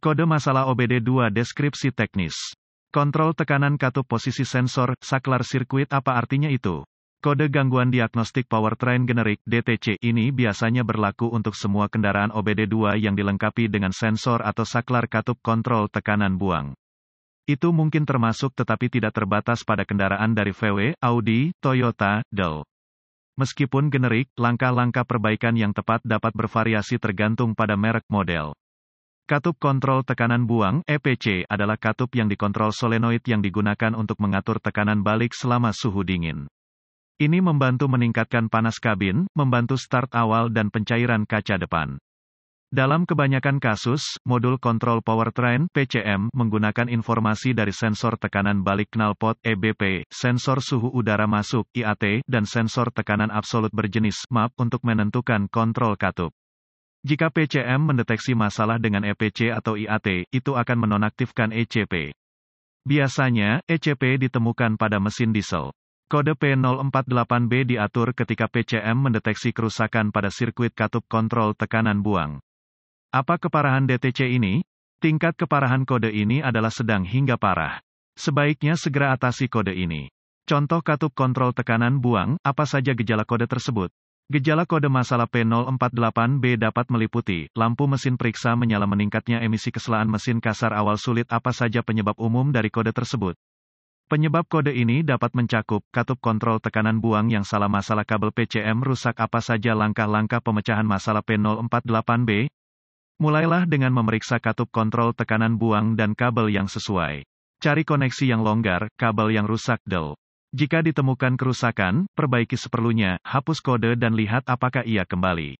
Kode masalah OBD2 deskripsi teknis. Kontrol tekanan katup posisi sensor, saklar sirkuit apa artinya itu? Kode gangguan diagnostik powertrain generik (DTC) ini biasanya berlaku untuk semua kendaraan OBD2 yang dilengkapi dengan sensor atau saklar katup kontrol tekanan buang. Itu mungkin termasuk tetapi tidak terbatas pada kendaraan dari VW, Audi, Toyota, Dell. Meskipun generik, langkah-langkah perbaikan yang tepat dapat bervariasi tergantung pada merek model. Katup kontrol tekanan buang (EPC) adalah katup yang dikontrol solenoid yang digunakan untuk mengatur tekanan balik selama suhu dingin. Ini membantu meningkatkan panas kabin, membantu start awal dan pencairan kaca depan. Dalam kebanyakan kasus, modul kontrol powertrain (PCM) menggunakan informasi dari sensor tekanan balik knalpot (EBP), sensor suhu udara masuk (IAT), dan sensor tekanan absolut berjenis (MAP) untuk menentukan kontrol katup. Jika PCM mendeteksi masalah dengan EPC atau IAT, itu akan menonaktifkan ECP. Biasanya, ECP ditemukan pada mesin diesel. Kode P048B diatur ketika PCM mendeteksi kerusakan pada sirkuit katup kontrol tekanan buang. Apa keparahan DTC ini? Tingkat keparahan kode ini adalah sedang hingga parah. Sebaiknya segera atasi kode ini. Contoh katup kontrol tekanan buang, apa saja gejala kode tersebut? Gejala kode masalah P048B dapat meliputi, lampu mesin periksa menyala meningkatnya emisi kesalahan mesin kasar awal sulit apa saja penyebab umum dari kode tersebut. Penyebab kode ini dapat mencakup, katup kontrol tekanan buang yang salah masalah kabel PCM rusak apa saja langkah-langkah pemecahan masalah P048B. Mulailah dengan memeriksa katup kontrol tekanan buang dan kabel yang sesuai. Cari koneksi yang longgar, kabel yang rusak, del. Jika ditemukan kerusakan, perbaiki seperlunya, hapus kode dan lihat apakah ia kembali.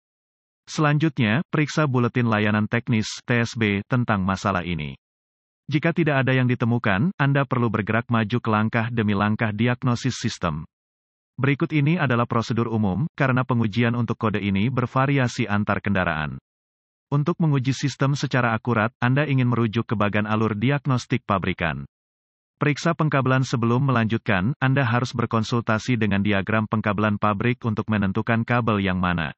Selanjutnya, periksa buletin layanan teknis TSB tentang masalah ini. Jika tidak ada yang ditemukan, Anda perlu bergerak maju ke langkah demi langkah diagnosis sistem. Berikut ini adalah prosedur umum, karena pengujian untuk kode ini bervariasi antar kendaraan. Untuk menguji sistem secara akurat, Anda ingin merujuk ke bagan alur diagnostik pabrikan. Periksa pengkabelan sebelum melanjutkan, Anda harus berkonsultasi dengan diagram pengkabelan pabrik untuk menentukan kabel yang mana.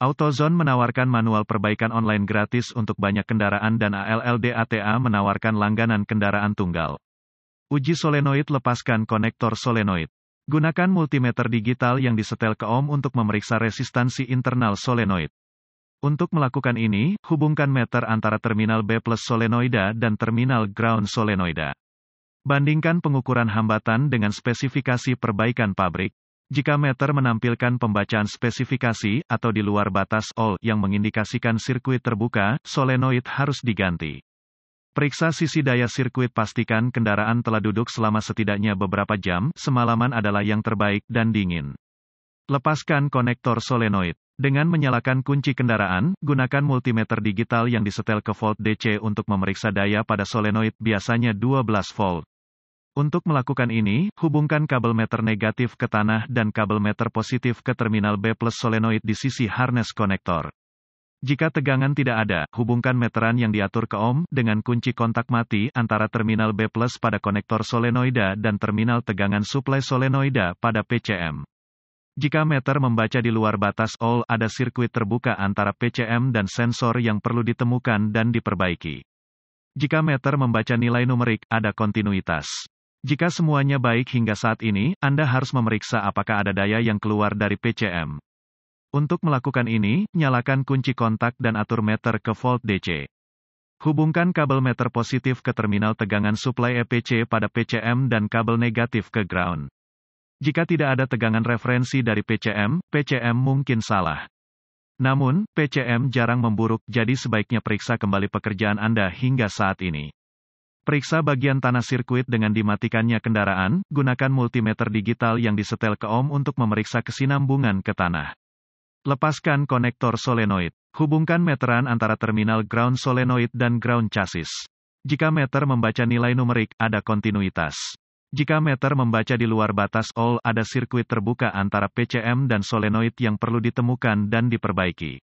AutoZone menawarkan manual perbaikan online gratis untuk banyak kendaraan dan ALLDATA menawarkan langganan kendaraan tunggal. Uji solenoid lepaskan konektor solenoid. Gunakan multimeter digital yang disetel ke ohm untuk memeriksa resistansi internal solenoid. Untuk melakukan ini, hubungkan meter antara terminal B plus solenoida dan terminal ground solenoida. Bandingkan pengukuran hambatan dengan spesifikasi perbaikan pabrik. Jika meter menampilkan pembacaan spesifikasi atau di luar batas all yang mengindikasikan sirkuit terbuka, solenoid harus diganti. Periksa sisi daya sirkuit pastikan kendaraan telah duduk selama setidaknya beberapa jam, semalaman adalah yang terbaik dan dingin. Lepaskan konektor solenoid. Dengan menyalakan kunci kendaraan, gunakan multimeter digital yang disetel ke volt DC untuk memeriksa daya pada solenoid biasanya 12 volt. Untuk melakukan ini, hubungkan kabel meter negatif ke tanah dan kabel meter positif ke terminal B plus solenoid di sisi harness konektor. Jika tegangan tidak ada, hubungkan meteran yang diatur ke ohm dengan kunci kontak mati antara terminal B plus pada konektor solenoida dan terminal tegangan suplai solenoida pada PCM. Jika meter membaca di luar batas all, ada sirkuit terbuka antara PCM dan sensor yang perlu ditemukan dan diperbaiki. Jika meter membaca nilai numerik, ada kontinuitas. Jika semuanya baik hingga saat ini, Anda harus memeriksa apakah ada daya yang keluar dari PCM. Untuk melakukan ini, nyalakan kunci kontak dan atur meter ke volt DC. Hubungkan kabel meter positif ke terminal tegangan supply EPC pada PCM dan kabel negatif ke ground. Jika tidak ada tegangan referensi dari PCM, PCM mungkin salah. Namun, PCM jarang memburuk, jadi sebaiknya periksa kembali pekerjaan Anda hingga saat ini. Periksa bagian tanah sirkuit dengan dimatikannya kendaraan, gunakan multimeter digital yang disetel ke ohm untuk memeriksa kesinambungan ke tanah. Lepaskan konektor solenoid. Hubungkan meteran antara terminal ground solenoid dan ground chassis. Jika meter membaca nilai numerik, ada kontinuitas. Jika meter membaca di luar batas all, ada sirkuit terbuka antara PCM dan solenoid yang perlu ditemukan dan diperbaiki.